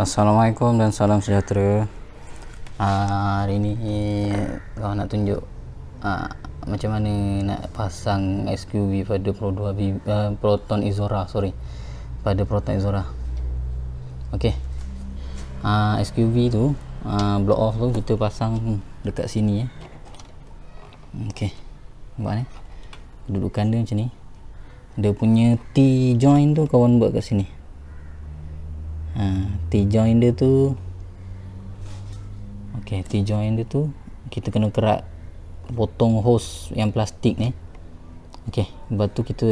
Assalamualaikum dan salam sejahtera. Uh, hari ini kau nak tunjuk uh, macam mana nak pasang SQV pada Pro 2 uh, ah, Proton Izora, sorry. Pada Proton Izora. Okey. Uh, SQV tu uh, block off tu kita pasang dekat sini ya. Okey. Nampak ni. Eh. Dudukan dia macam ni. Dia punya T joint tu kawan buat kat sini. Ha, T join dia tu ok T join dia tu kita kena kerat potong hose yang plastik ni ok lepas tu kita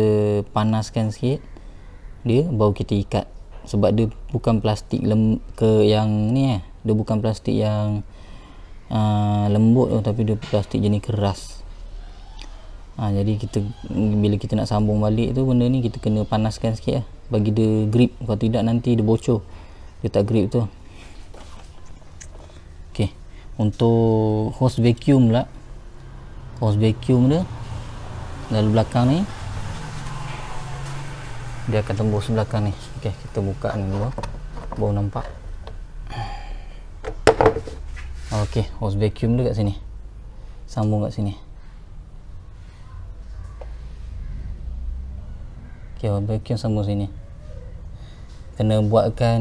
panaskan sikit dia baru kita ikat sebab dia bukan plastik lem ke yang ni eh dia bukan plastik yang uh, lembut tu tapi dia plastik jenis keras ha, jadi kita bila kita nak sambung balik tu benda ni kita kena panaskan sikit lah bagi dia grip kalau tidak nanti dia bocor dia tak grip tu ok untuk hose vacuum pula hose vacuum dia lalu belakang ni dia akan tembus belakang ni ok kita buka ni dulu baru nampak ok hose vacuum dia kat sini sambung kat sini ok hose vacuum sambung sini kena buatkan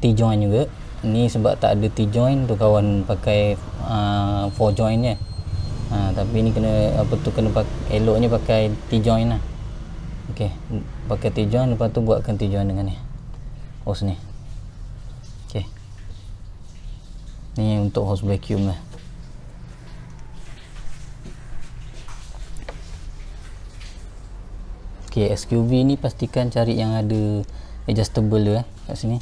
T-join juga ni sebab tak ada T-join tu kawan pakai uh, four join je uh, tapi ni kena apa tu kena pak, eloknya pakai T-join lah Okey, pakai T-join lepas tu buatkan T-join dengan ni host ni ok ni untuk host vacuum lah ok SQV ni pastikan cari yang ada adjustable eh, kat sini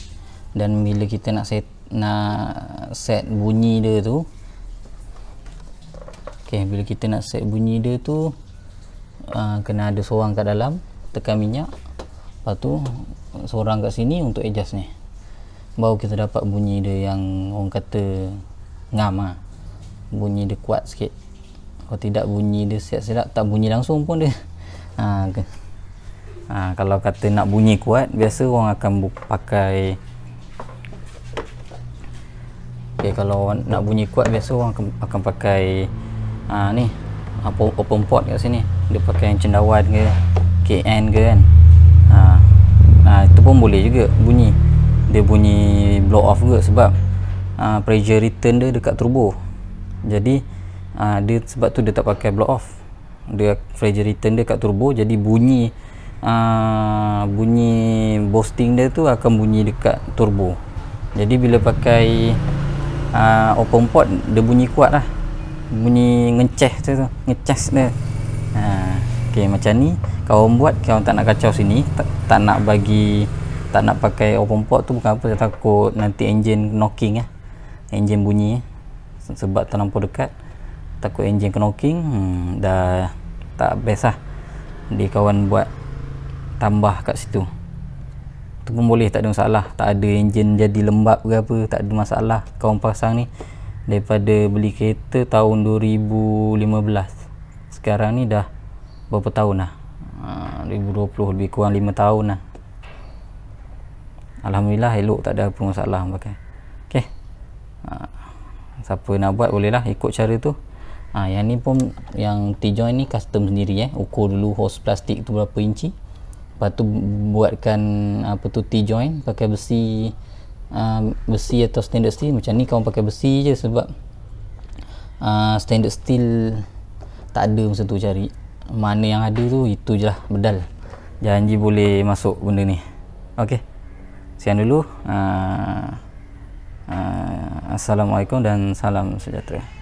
dan bila kita nak set nak set bunyi dia tu ok bila kita nak set bunyi dia tu uh, kena ada seorang kat dalam tekan minyak lepas tu seorang kat sini untuk adjust ni baru kita dapat bunyi dia yang orang kata ngam lah. bunyi dia kuat sikit kalau tidak bunyi dia siap-siap tak bunyi langsung pun dia ha, ha, kalau kata nak bunyi kuat biasa orang akan pakai okay, kalau nak bunyi kuat biasa orang akan, akan pakai ha, ni apa ha, open port kat sini dia pakai yang cendawan ke KN ke kan ha. ha itu pun boleh juga bunyi dia bunyi blow off juga sebab ha, pressure return dia dekat turbo jadi ha, dia sebab tu dia tak pakai blow off dia pressure return dia kat turbo jadi bunyi Ah, bunyi boosting dia tu akan bunyi dekat turbo jadi bila pakai uh, open port dia bunyi kuat lah bunyi ngeceh tu, ngeceh ngeces dia uh, ah, ok macam ni kalau buat kalau tak nak kacau sini tak, tak nak bagi tak nak pakai open port tu bukan apa saya takut nanti engine knocking lah eh. engine bunyi eh. sebab terlampau dekat takut engine knocking hmm, dah tak best lah dia kawan buat tambah kat situ tu pun boleh tak ada masalah tak ada enjin jadi lembab ke apa tak ada masalah kawan pasang ni daripada beli kereta tahun 2015 sekarang ni dah berapa tahun lah 2020 ah, lebih kurang 5 tahun lah Alhamdulillah elok tak ada apa masalah pakai ok ha. Ah, siapa nak buat boleh lah ikut cara tu ha, yang ni pun yang T-joint ni custom sendiri eh ukur dulu hos plastik tu berapa inci lepas tu buatkan apa tu T joint pakai besi uh, besi atau stainless steel macam ni kau pakai besi je sebab uh, stainless steel tak ada masa tu cari mana yang ada tu itu je lah bedal janji boleh masuk benda ni ok sekian dulu uh, uh, Assalamualaikum dan salam sejahtera